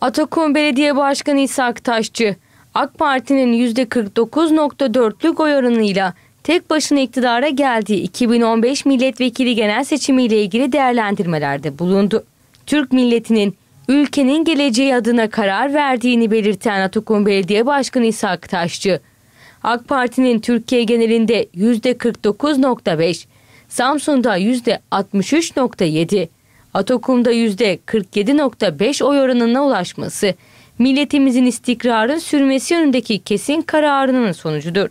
Atakum Belediye Başkanı İshak Taşçı, AK Parti'nin %49.4'lük oy oranıyla tek başına iktidara geldiği 2015 milletvekili genel seçimiyle ilgili değerlendirmelerde bulundu. Türk milletinin ülkenin geleceği adına karar verdiğini belirten Atakum Belediye Başkanı İshak Taşçı, AK Parti'nin Türkiye genelinde %49.5, Samsun'da %63.7, Atokum'da %47.5 oy oranına ulaşması, milletimizin istikrarın sürmesi yönündeki kesin kararının sonucudur.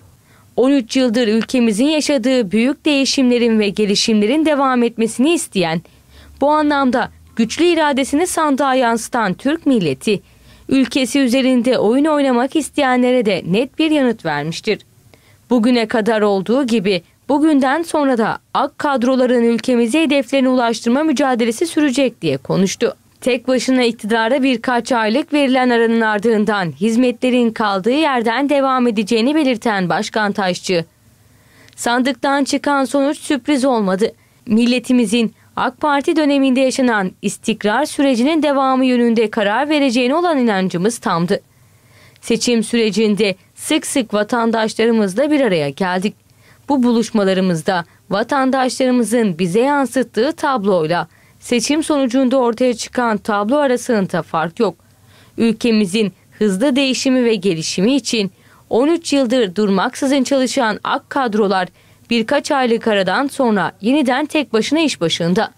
13 yıldır ülkemizin yaşadığı büyük değişimlerin ve gelişimlerin devam etmesini isteyen, bu anlamda güçlü iradesini sandığa yansıtan Türk milleti, ülkesi üzerinde oyun oynamak isteyenlere de net bir yanıt vermiştir. Bugüne kadar olduğu gibi Bugünden sonra da AK kadroların ülkemize hedeflerine ulaştırma mücadelesi sürecek diye konuştu. Tek başına iktidara birkaç aylık verilen aranın ardından hizmetlerin kaldığı yerden devam edeceğini belirten Başkan Taşçı. Sandıktan çıkan sonuç sürpriz olmadı. Milletimizin AK Parti döneminde yaşanan istikrar sürecinin devamı yönünde karar vereceğine olan inancımız tamdı. Seçim sürecinde sık sık vatandaşlarımızla bir araya geldik. Bu buluşmalarımızda vatandaşlarımızın bize yansıttığı tabloyla seçim sonucunda ortaya çıkan tablo arasında fark yok. Ülkemizin hızlı değişimi ve gelişimi için 13 yıldır durmaksızın çalışan ak kadrolar birkaç aylık aradan sonra yeniden tek başına iş başında.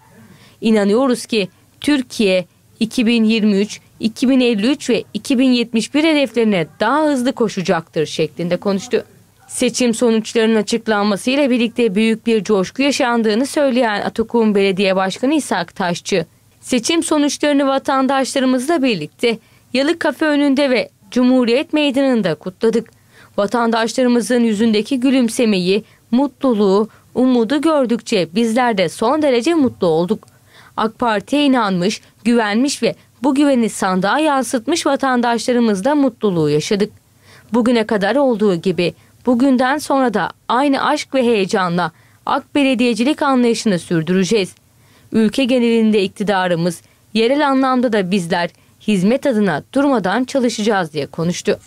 İnanıyoruz ki Türkiye 2023, 2053 ve 2071 hedeflerine daha hızlı koşacaktır şeklinde konuştu. Seçim sonuçlarının açıklanmasıyla birlikte büyük bir coşku yaşandığını söyleyen Atakum Belediye Başkanı İshak Taşçı, seçim sonuçlarını vatandaşlarımızla birlikte Yalık Kafe önünde ve Cumhuriyet Meydanı'nda kutladık. Vatandaşlarımızın yüzündeki gülümsemeyi, mutluluğu, umudu gördükçe bizler de son derece mutlu olduk. AK Parti'ye inanmış, güvenmiş ve bu güveni sandığa yansıtmış vatandaşlarımızla mutluluğu yaşadık. Bugüne kadar olduğu gibi Bugünden sonra da aynı aşk ve heyecanla AK belediyecilik anlayışını sürdüreceğiz. Ülke genelinde iktidarımız, yerel anlamda da bizler hizmet adına durmadan çalışacağız diye konuştu.